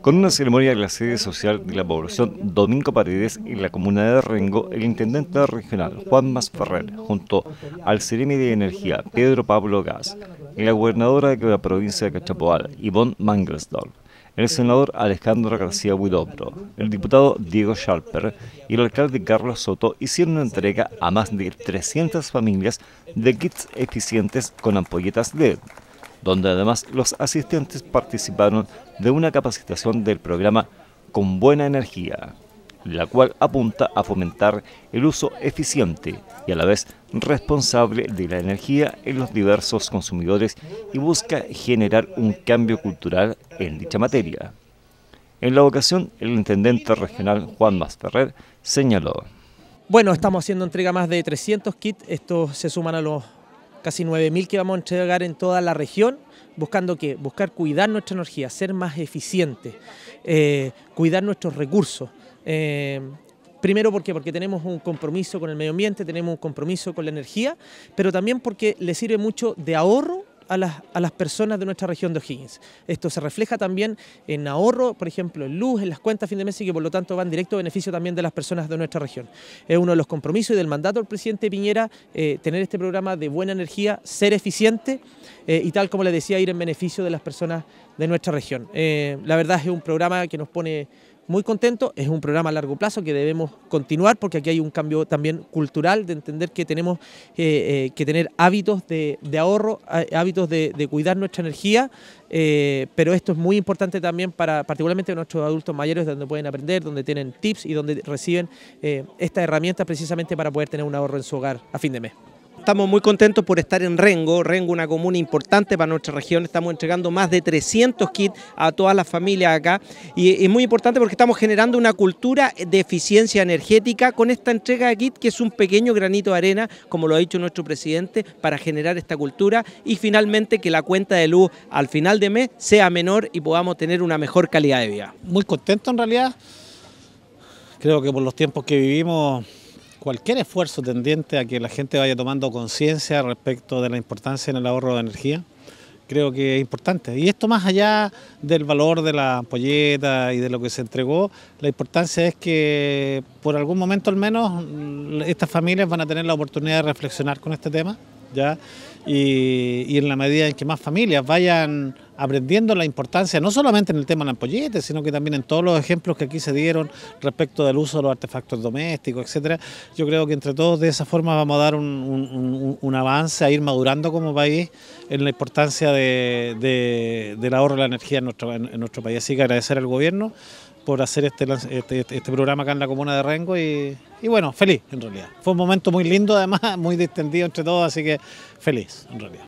Con una ceremonia de la sede social de la población Domingo Paredes y la Comunidad de Rengo, el intendente regional Juan Mas junto al Ceremi de Energía Pedro Pablo Gas, la gobernadora de la provincia de Cachapoal, Ivonne Mangelsdorf, el senador Alejandro García Huidobro, el diputado Diego Schalper y el alcalde Carlos Soto hicieron una entrega a más de 300 familias de kits eficientes con ampolletas LED donde además los asistentes participaron de una capacitación del programa Con Buena Energía, la cual apunta a fomentar el uso eficiente y a la vez responsable de la energía en los diversos consumidores y busca generar un cambio cultural en dicha materia. En la ocasión, el intendente regional Juan Masferrer señaló. Bueno, estamos haciendo entrega más de 300 kits, estos se suman a los casi 9.000 que vamos a entregar en toda la región, buscando que buscar cuidar nuestra energía, ser más eficientes, eh, cuidar nuestros recursos. Eh, primero porque, porque tenemos un compromiso con el medio ambiente, tenemos un compromiso con la energía, pero también porque le sirve mucho de ahorro a las, a las personas de nuestra región de O'Higgins. Esto se refleja también en ahorro, por ejemplo, en luz, en las cuentas a fin de mes y que por lo tanto van directo a beneficio también de las personas de nuestra región. Es uno de los compromisos y del mandato del presidente Piñera eh, tener este programa de buena energía, ser eficiente eh, y tal como le decía, ir en beneficio de las personas de nuestra región. Eh, la verdad es un programa que nos pone muy contento. Es un programa a largo plazo que debemos continuar porque aquí hay un cambio también cultural de entender que tenemos eh, eh, que tener hábitos de, ahorro, hábitos de, cuidar nuestra energía, eh, pero esto es muy importante también para particularmente nuestros adultos mayores donde pueden aprender, donde tienen tips y donde reciben esta herramienta precisamente para poder tener un ahorro en su hogar a fin de mes. Estamos muy contentos por estar en Rengo, Rengo una comuna importante para nuestra región, estamos entregando más de 300 kits a todas las familias acá y es muy importante porque estamos generando una cultura de eficiencia energética con esta entrega de kit que es un pequeño granito de arena, como lo ha dicho nuestro presidente, para generar esta cultura y finalmente que la cuenta de luz al final de mes sea menor y podamos tener una mejor calidad de vida. Muy contento en realidad, creo que por los tiempos que vivimos cualquier esfuerzo tendiente a que la gente vaya tomando conciencia respecto de la importancia en el ahorro de energía, creo que es importante. Y esto más allá del valor de la ampolleta y de lo que se entregó, la importancia es que por algún momento al menos estas familias van a tener la oportunidad de reflexionar con este tema, ¿ya? y en la medida en que más familias vayan aprendiendo la importancia, no solamente en el tema de la ampollete, sino que también en todos los ejemplos que aquí se dieron respecto del uso de los artefactos domésticos, etcétera. Yo creo que entre todos de esa forma vamos a dar un, avance, a ir madurando como país en la importancia del ahorro de la energía en nuestro, país. Así que agradecer al gobierno por hacer este este, este, este, programa acá en la comuna de Rengo y, y, bueno, feliz en realidad. Fue un momento muy lindo además, muy distendido entre todos, así que feliz en realidad.